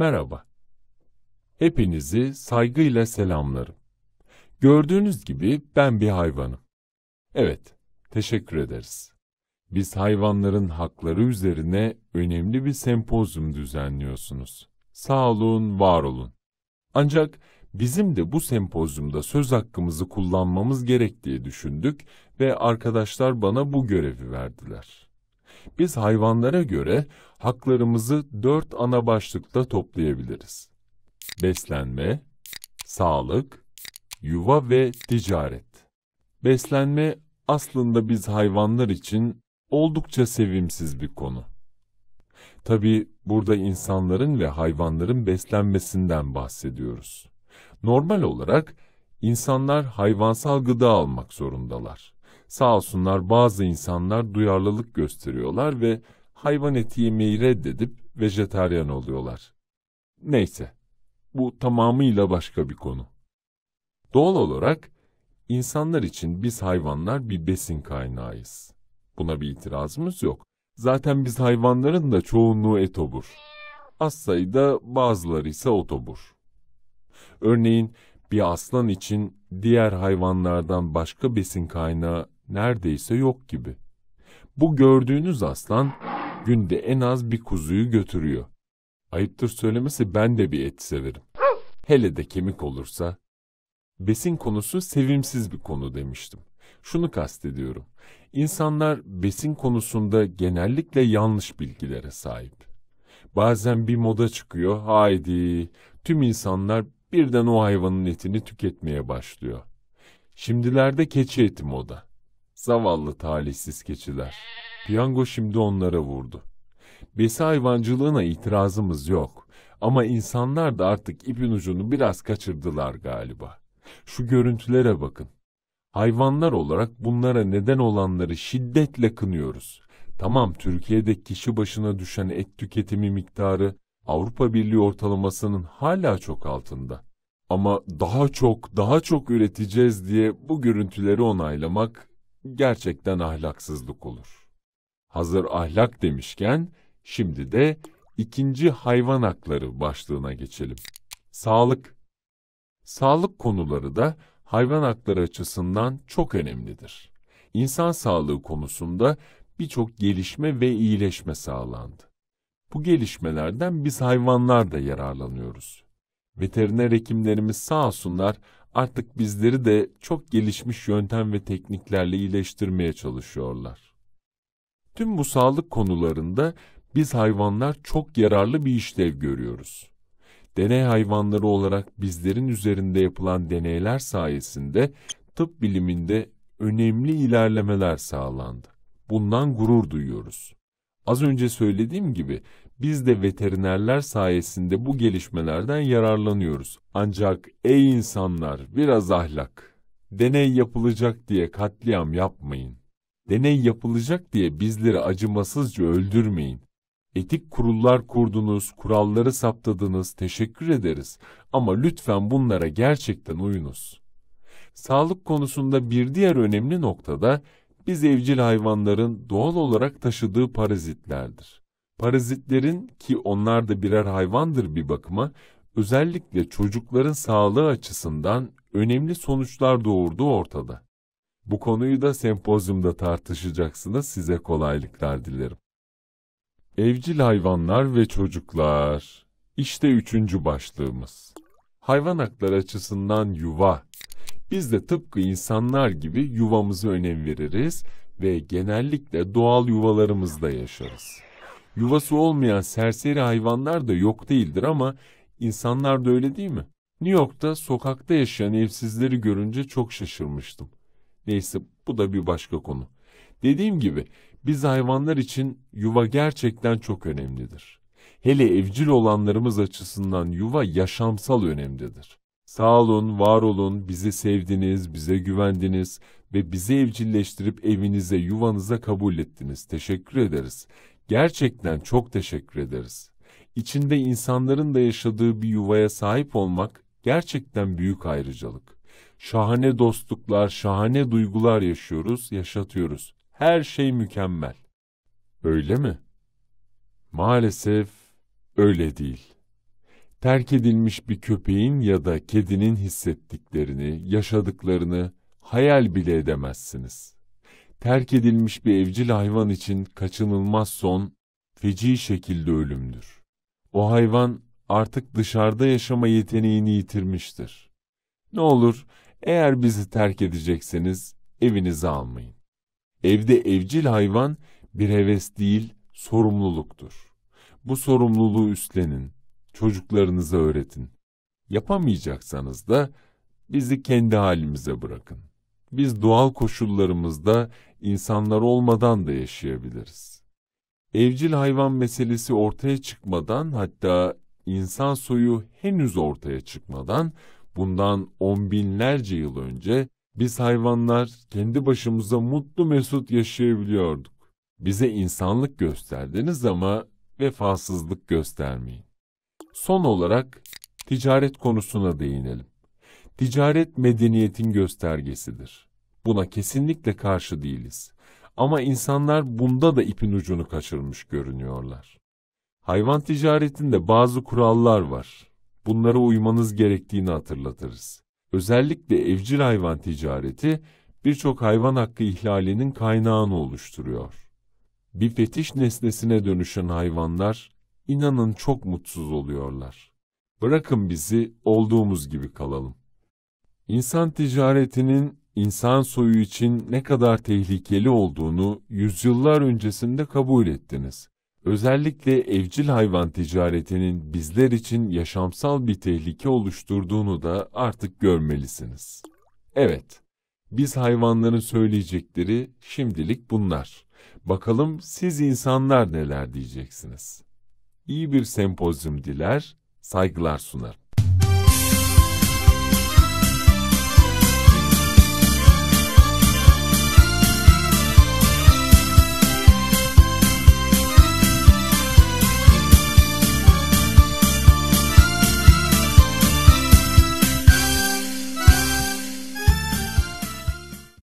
Merhaba. Hepinizi saygıyla selamlarım. Gördüğünüz gibi ben bir hayvanım. Evet, teşekkür ederiz. Biz hayvanların hakları üzerine önemli bir sempozyum düzenliyorsunuz. Sağ olun, var olun. Ancak bizim de bu sempozyumda söz hakkımızı kullanmamız gerek diye düşündük ve arkadaşlar bana bu görevi verdiler biz hayvanlara göre haklarımızı dört ana başlıkta toplayabiliriz. Beslenme, sağlık, yuva ve ticaret. Beslenme aslında biz hayvanlar için oldukça sevimsiz bir konu. Tabi burada insanların ve hayvanların beslenmesinden bahsediyoruz. Normal olarak insanlar hayvansal gıda almak zorundalar sağ olsunlar bazı insanlar duyarlılık gösteriyorlar ve hayvan eti yemeyi reddedip vejetaryen oluyorlar. Neyse, bu tamamıyla başka bir konu. Doğal olarak insanlar için biz hayvanlar bir besin kaynağıyız. Buna bir itirazımız yok. Zaten biz hayvanların da çoğunluğu etobur. Az sayıda bazıları ise otobur. Örneğin bir aslan için diğer hayvanlardan başka besin kaynağı neredeyse yok gibi. Bu gördüğünüz aslan günde en az bir kuzuyu götürüyor. Ayıptır söylemesi ben de bir et severim. Hele de kemik olursa. Besin konusu sevimsiz bir konu demiştim. Şunu kastediyorum. İnsanlar besin konusunda genellikle yanlış bilgilere sahip. Bazen bir moda çıkıyor, haydi tüm insanlar birden o hayvanın etini tüketmeye başlıyor. Şimdilerde keçi eti moda. Zavallı talihsiz keçiler. Piyango şimdi onlara vurdu. Besi hayvancılığına itirazımız yok. Ama insanlar da artık ipin ucunu biraz kaçırdılar galiba. Şu görüntülere bakın. Hayvanlar olarak bunlara neden olanları şiddetle kınıyoruz. Tamam Türkiye'de kişi başına düşen et tüketimi miktarı Avrupa Birliği ortalamasının hala çok altında. Ama daha çok, daha çok üreteceğiz diye bu görüntüleri onaylamak gerçekten ahlaksızlık olur. Hazır ahlak demişken şimdi de ikinci hayvan hakları başlığına geçelim. Sağlık. Sağlık konuları da hayvan hakları açısından çok önemlidir. İnsan sağlığı konusunda birçok gelişme ve iyileşme sağlandı. Bu gelişmelerden biz hayvanlar da yararlanıyoruz. Veteriner hekimlerimiz sağ olsunlar artık bizleri de çok gelişmiş yöntem ve tekniklerle iyileştirmeye çalışıyorlar. Tüm bu sağlık konularında biz hayvanlar çok yararlı bir işlev görüyoruz. Deney hayvanları olarak bizlerin üzerinde yapılan deneyler sayesinde tıp biliminde önemli ilerlemeler sağlandı. Bundan gurur duyuyoruz. Az önce söylediğim gibi biz de veterinerler sayesinde bu gelişmelerden yararlanıyoruz. Ancak ey insanlar biraz ahlak. Deney yapılacak diye katliam yapmayın. Deney yapılacak diye bizleri acımasızca öldürmeyin. Etik kurullar kurdunuz, kuralları saptadınız, teşekkür ederiz. Ama lütfen bunlara gerçekten uyunuz. Sağlık konusunda bir diğer önemli noktada biz evcil hayvanların doğal olarak taşıdığı parazitlerdir. Parazitlerin ki onlar da birer hayvandır bir bakıma, özellikle çocukların sağlığı açısından önemli sonuçlar doğurduğu ortada. Bu konuyu da sempozyumda tartışacaksınız. Size kolaylıklar dilerim. Evcil hayvanlar ve çocuklar. İşte üçüncü başlığımız. Hayvan hakları açısından yuva. Biz de tıpkı insanlar gibi yuvamızı önem veririz ve genellikle doğal yuvalarımızda yaşarız. Yuvası olmayan serseri hayvanlar da yok değildir ama insanlar da öyle değil mi? New York'ta sokakta yaşayan evsizleri görünce çok şaşırmıştım. Neyse bu da bir başka konu. Dediğim gibi biz hayvanlar için yuva gerçekten çok önemlidir. Hele evcil olanlarımız açısından yuva yaşamsal önemlidir. Sağ olun, var olun, bizi sevdiniz, bize güvendiniz ve bizi evcilleştirip evinize, yuvanıza kabul ettiniz. Teşekkür ederiz. Gerçekten çok teşekkür ederiz. İçinde insanların da yaşadığı bir yuvaya sahip olmak gerçekten büyük ayrıcalık. Şahane dostluklar, şahane duygular yaşıyoruz, yaşatıyoruz. Her şey mükemmel. Öyle mi? Maalesef öyle değil. Terk edilmiş bir köpeğin ya da kedinin hissettiklerini, yaşadıklarını hayal bile edemezsiniz.'' terk edilmiş bir evcil hayvan için kaçınılmaz son, feci şekilde ölümdür. O hayvan artık dışarıda yaşama yeteneğini yitirmiştir. Ne olur eğer bizi terk edecekseniz evinize almayın. Evde evcil hayvan bir heves değil sorumluluktur. Bu sorumluluğu üstlenin, çocuklarınıza öğretin. Yapamayacaksanız da bizi kendi halimize bırakın. Biz doğal koşullarımızda insanlar olmadan da yaşayabiliriz. Evcil hayvan meselesi ortaya çıkmadan hatta insan soyu henüz ortaya çıkmadan bundan on binlerce yıl önce biz hayvanlar kendi başımıza mutlu mesut yaşayabiliyorduk. Bize insanlık gösterdiniz ama vefasızlık göstermeyin. Son olarak ticaret konusuna değinelim. Ticaret medeniyetin göstergesidir. Buna kesinlikle karşı değiliz. Ama insanlar bunda da ipin ucunu kaçırmış görünüyorlar. Hayvan ticaretinde bazı kurallar var. Bunlara uymanız gerektiğini hatırlatırız. Özellikle evcil hayvan ticareti birçok hayvan hakkı ihlalinin kaynağını oluşturuyor. Bir fetiş nesnesine dönüşen hayvanlar inanın çok mutsuz oluyorlar. Bırakın bizi olduğumuz gibi kalalım. İnsan ticaretinin insan soyu için ne kadar tehlikeli olduğunu yüzyıllar öncesinde kabul ettiniz. Özellikle evcil hayvan ticaretinin bizler için yaşamsal bir tehlike oluşturduğunu da artık görmelisiniz. Evet, biz hayvanların söyleyecekleri şimdilik bunlar. Bakalım siz insanlar neler diyeceksiniz. İyi bir sempozyum diler, saygılar sunarım.